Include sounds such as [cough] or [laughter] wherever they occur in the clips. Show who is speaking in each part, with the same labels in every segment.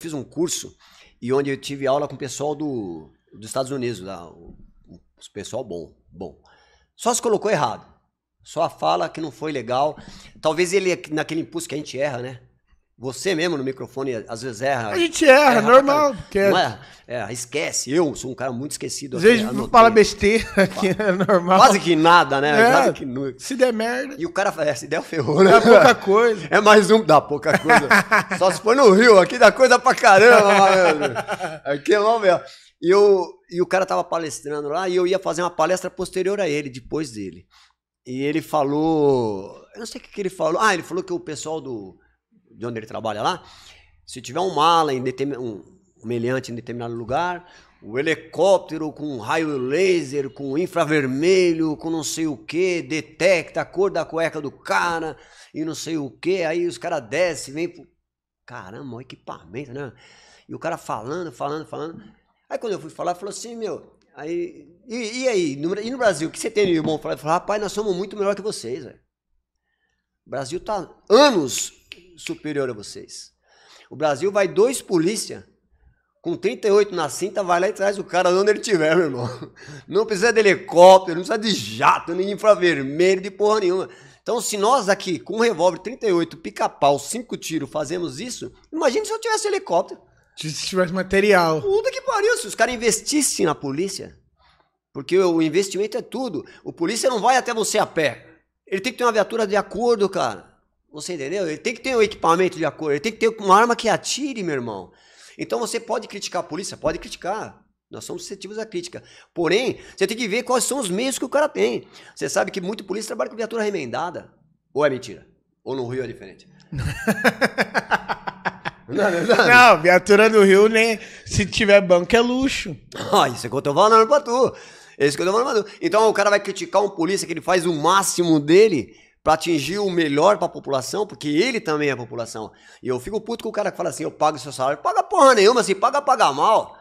Speaker 1: fiz um curso e onde eu tive aula com o pessoal do, dos Estados Unidos, lá, o, o pessoal bom, bom. Só se colocou errado. Só a fala que não foi legal. Talvez ele, é naquele impulso que a gente erra, né? Você mesmo no microfone às vezes erra. A gente erra, erra normal. Porque... É- não erra, é? é, esquece. Eu sou um cara muito esquecido. Às vezes anotei. fala besteira, que [laughs] é normal. Quase que nada, né? É, Se der merda. E o cara fala, é, se der ferrou, né? Dá pouca coisa. [laughs] É mais um, dá pouca coisa. [laughs] Só se for no Rio, aqui dá coisa pra caramba. aqui é mal mesmo. E, eu, e o cara tava palestrando lá e eu ia fazer uma palestra posterior a ele, depois dele. E ele falou... Eu não sei o que, que ele falou. Ah, ele falou que o pessoal do de onde ele trabalha lá, se tiver um mala em um, meliante em determinado lugar, o helicóptero com raio laser, com infravermelho, com não sei o que, detecta a cor da cueca do cara e não sei o que, aí os caras descem, vem pro... Caramba, o equipamento, né? E o cara falando, falando, falando. Aí quando eu fui falar, falou assim, meu, aí. E, e aí, no, e no Brasil, o que você tem meu bom? Eu falei, rapaz, nós somos muito melhor que vocês, velho. O Brasil tá anos superior a vocês. O Brasil vai dois polícia com 38 na cinta, vai lá e traz o cara onde ele tiver, meu irmão. [laughs] Não precisa de helicóptero, não precisa de jato, nem infravermelho, de porra nenhuma. Então, se nós aqui, com um revólver 38, pica-pau, cinco tiros, fazemos isso, imagina se eu tivesse helicóptero. Se tivesse material. Puta que pariu, se os caras investissem na polícia. Porque o investimento é tudo. O polícia não vai até você a pé. Ele tem que ter uma viatura de acordo, cara. Você entendeu? Ele tem que ter o um equipamento de acordo, ele tem que ter uma arma que atire, meu irmão. Então você pode criticar a polícia? Pode criticar. Nós somos suscetíveis à crítica. Porém, você tem que ver quais são os meios que o cara tem. Você sabe que muito polícia trabalha com viatura remendada. Ou é mentira? Ou no Rio é diferente? [laughs] Não, não, viatura no Rio, nem se tiver banco é luxo. Ah, isso é que eu tô falando pra tu. Isso é que eu tô falando pra tu. Então o cara vai criticar um polícia que ele faz o máximo dele para atingir o melhor para a população, porque ele também é a população. E eu fico puto com o cara que fala assim: eu pago seu salário. Paga porra nenhuma, se assim, paga, paga mal.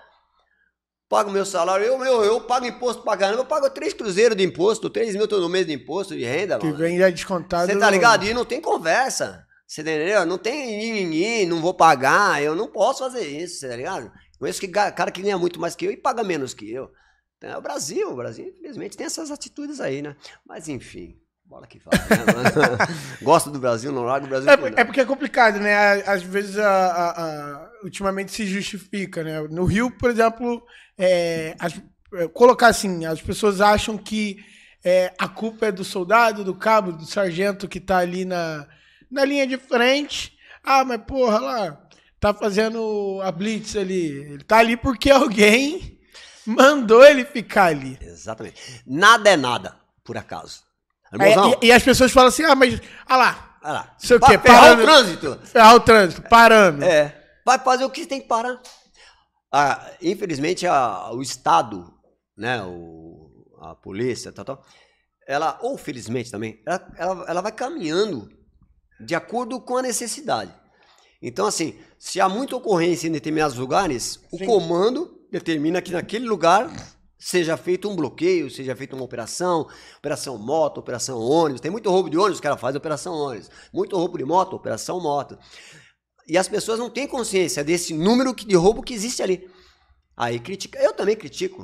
Speaker 1: Pago meu salário, eu, eu, eu pago imposto pra caramba, eu pago três cruzeiros de imposto, três mil todo mês de imposto de renda, que vem ainda é descontado. Você tá ligado? E não tem conversa. Você entendeu? Não tem ninguém, não vou pagar, eu não posso fazer isso, você tá ligado? Conheço que cara que ganha muito mais que eu e paga menos que eu. Então, é o Brasil, o Brasil, infelizmente, tem essas atitudes aí, né? Mas enfim bola que fala. Né? [laughs] do Brasil, não larga o Brasil. É, é, porque é complicado, né? Às vezes, a, a, a, ultimamente se justifica, né? No Rio, por exemplo, é, as, é, colocar assim, as pessoas acham que é, a culpa é do soldado, do cabo, do sargento que tá ali na, na linha de frente. Ah, mas porra, lá, tá fazendo a blitz ali. Ele tá ali porque [laughs] alguém mandou ele ficar ali. Exatamente. Nada é nada, por acaso. É, e, e, as pessoas falam assim, ah, mas, ah lá, ah lá. sei o quê, ferrar parando, o trânsito. Ferrar o trânsito, parando. É, vai fazer o que tem que parar. Ah, infelizmente, a, o Estado, né, o, a polícia, tal, tal, ela, ou felizmente também, ela, ela, ela vai caminhando de acordo com a necessidade. Então, assim, se há muita ocorrência em determinados lugares, o comando determina que naquele lugar seja feito um bloqueio, seja feita uma operação, operação moto, operação ônibus. Tem muito roubo de ônibus, o cara faz operação ônibus. Muito roubo de moto, operação moto. E as pessoas não têm consciência desse número de roubo que existe ali. Aí critica. Eu também critico.